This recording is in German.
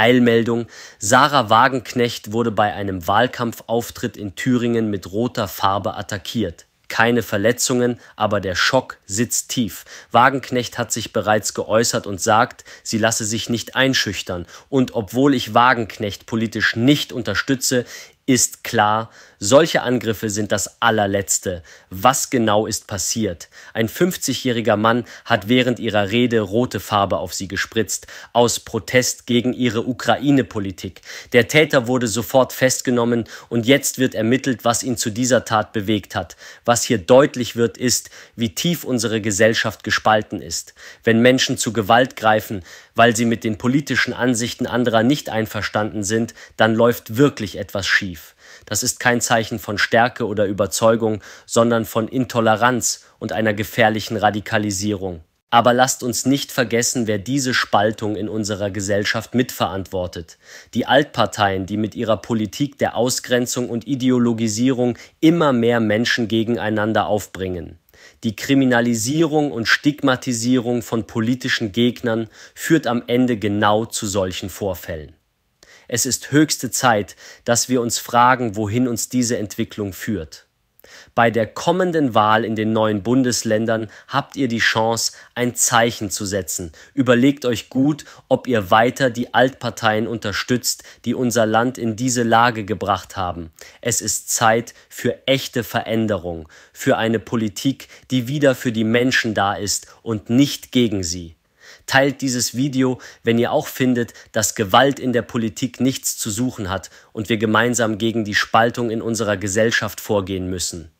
Eilmeldung. Sarah Wagenknecht wurde bei einem Wahlkampfauftritt in Thüringen mit roter Farbe attackiert. Keine Verletzungen, aber der Schock sitzt tief. Wagenknecht hat sich bereits geäußert und sagt, sie lasse sich nicht einschüchtern. Und obwohl ich Wagenknecht politisch nicht unterstütze, ist klar, solche Angriffe sind das allerletzte. Was genau ist passiert? Ein 50-jähriger Mann hat während ihrer Rede rote Farbe auf sie gespritzt, aus Protest gegen ihre Ukraine-Politik. Der Täter wurde sofort festgenommen und jetzt wird ermittelt, was ihn zu dieser Tat bewegt hat. Was hier deutlich wird, ist, wie tief unsere Gesellschaft gespalten ist. Wenn Menschen zu Gewalt greifen, weil sie mit den politischen Ansichten anderer nicht einverstanden sind, dann läuft wirklich etwas schief negativ. Das ist kein Zeichen von Stärke oder Überzeugung, sondern von Intoleranz und einer gefährlichen Radikalisierung. Aber lasst uns nicht vergessen, wer diese Spaltung in unserer Gesellschaft mitverantwortet. Die Altparteien, die mit ihrer Politik der Ausgrenzung und Ideologisierung immer mehr Menschen gegeneinander aufbringen. Die Kriminalisierung und Stigmatisierung von politischen Gegnern führt am Ende genau zu solchen Vorfällen. Es ist höchste Zeit, dass wir uns fragen, wohin uns diese Entwicklung führt. Bei der kommenden Wahl in den neuen Bundesländern habt ihr die Chance, ein Zeichen zu setzen. Überlegt euch gut, ob ihr weiter die Altparteien unterstützt, die unser Land in diese Lage gebracht haben. Es ist Zeit für echte Veränderung, für eine Politik, die wieder für die Menschen da ist und nicht gegen sie. Teilt dieses Video, wenn ihr auch findet, dass Gewalt in der Politik nichts zu suchen hat und wir gemeinsam gegen die Spaltung in unserer Gesellschaft vorgehen müssen.